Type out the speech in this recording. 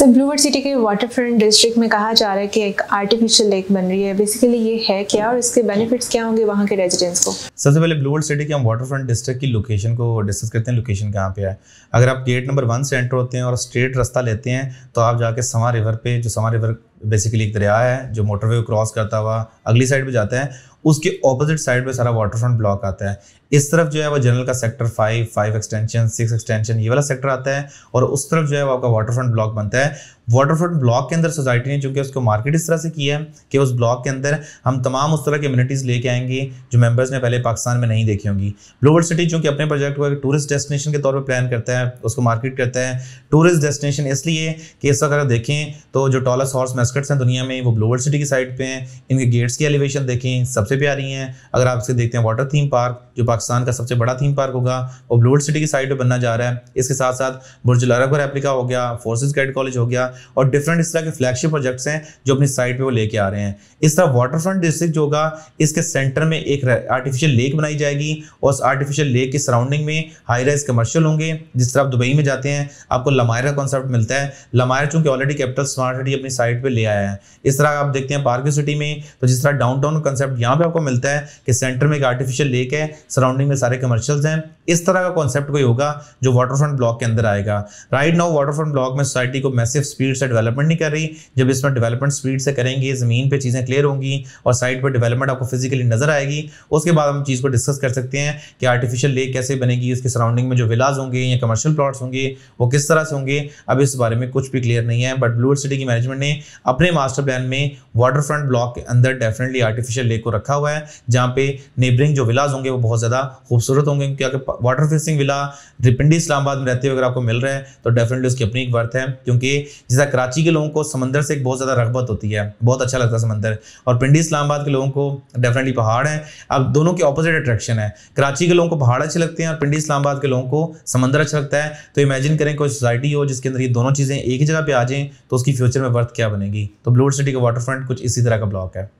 sir Blue World city के waterfront district डिस्ट्रिक्ट में कहा जा रहा है कि एक आर्टिफिशियल लेक बन रही है बेसिकली ये है क्या और इसके बेनिफिट्स क्या होंगे वहाँ के रेजिडेंट्स को सबसे पहले ब्लूवर्ड सिटी के हम वाटर फ्रंट डिस्ट्रिक्ट की लोकेशन को डिस्कस करते हैं लोकेशन कहाँ पे है अगर आप गेट नंबर वन से एंटर होते हैं और स्ट्रेट रास्ता लेते हैं तो आप जाके समा रिवर पे जो समा रिवर बेसिकली एक दरिया है जो मोटरवे को क्रॉस करता हुआ अगली साइड पे जाता है उसके ऑपोजिट साइड पे सारा वाटरफ्रंट ब्लॉक आता है इस तरफ जो है वो जनरल का sector five five extension six extension ये वाला सेक्टर आता है और उस तरफ जो है वो आपका वाटरफ्रंट ब्लॉक बनता है वाटरफ्रंट ब्लॉक के अंदर सोसाइटी ने चूंकि उसको मार्केट इस तरह से किया है कि उस ब्लॉक के अंदर हम तमाम उस तरह की इम्यूनिटीज़ लेके आएंगे जो मेम्बर्स ने पहले पाकिस्तान में नहीं देखी होंगी ग्लोबल सिटी चूंकि अपने प्रोजेक्ट को टूरिस्ट डेस्टिनेशन के तौर पर प्लान करता है उसको मार्केट करता है टूरिस्ट डेस्टिनेशन इसलिए कि इस वक्त अगर देखें तो जो टॉलस हॉर्स मैस्कट्स हैं दुनिया में वो ग्लोबल सिटी की साइड पर हैं इनके गेट्स की एलिवेशन देखें सबसे प्यारी हैं अगर आप इसे देखते हैं वाटर थीम पार्क जो पाकिस्तान का सबसे बड़ा थीम पार्क होगा वो ग्लोबल सिटी की साइड पर बनना जा रहा है इसके साथ साथ बुर्ज अरब रेप्लिका हो गया फोर्सेज कैड कॉलेज हो गया और डिफरेंट इस तरह के फ्लैगशिप प्रोजेक्ट्स हैं जो अपनी साइट पे वो लेके आ रहे हैं इस तरह वाटर फ्रंट डिस्ट्रिक्ट जो होगा इसके सेंटर में एक आर्टिफिशियल लेक बनाई जाएगी और उस आर्टिफिशियल लेक की सराउंडिंग में हाई राइज कमर्शियल होंगे जिस तरह आप दुबई में जाते हैं आपको लमायर का कॉन्सेप्ट मिलता है लमायर चूंकि ऑलरेडी कैपिटल स्मार्ट सिटी अपनी साइट पर ले आया है इस तरह आप देखते हैं पार्क सिटी में तो जिस तरह डाउन टाउन कॉन्सेप्ट यहाँ पे आपको मिलता है कि सेंटर में एक आर्टिफिशियल लेक है सराउंडिंग में सारे कमर्शियल्स हैं इस तरह का कॉन्सेप्ट कोई होगा जो वाटर फ्रंट ब्लॉक के अंदर आएगा right now water front block में सोसाइटी को मैसिव स्पीड स्पीड से डेवलपमेंट नहीं कर रही जब इसमें डेवलपमेंट स्पीड से करेंगे ज़मीन पर चीज़ें क्लियर होंगी और साइड पर डेवलपमेंट आपको फिजिकली नजर आएगी उसके बाद हम चीज़ को डिस्कस कर सकते हैं कि आर्टिफिशियल लेक कैसे बनेगी उसके सराउंडिंग में जो विलाज होंगे या कमर्शियल प्लॉट्स होंगे वो किस तरह से होंगे अब इस बारे में कुछ भी क्लियर नहीं है बट ब्लू सिटी की मैनेजमेंट ने अपने मास्टर प्लान में वाटर फ्रंट ब्लॉक के अंदर डेफिनेटली आर्टिफिशियल लेक को रखा हुआ है जहाँ पे नेबरिंग जो विलाज होंगे वो बहुत ज़्यादा खूबसूरत होंगे क्योंकि water facing villa Rawalpindi Islamabad में रहते हुए अगर आपको मिल रहा है तो डेफिनेटली उसकी अपनी एक वर्थ है क्योंकि जैसा कराची के लोगों को समंदर से एक बहुत ज़्यादा रगबत होती है बहुत अच्छा लगता है समंदर और पिंडी इस्लामाबाद के लोगों को डेफिनेटली पहाड़ है अब दोनों के ऑपोजिट अट्रैक्शन है कराची के लोगों को पहाड़ अच्छे लगते हैं और पिंडी इस्लामाबाद के लोगों को समंदर अच्छा लगता है तो इमेजिन करें कोई सोसाइटी हो जिसके अंदर ये दोनों चीज़ें एक ही जगह पर आ जाएँ तो उसकी फ्यूचर में वर्थ क्या बनेगी तो ब्लूड सिटी का वाटर फ्रंट कुछ इसी तरह का ब्लॉक है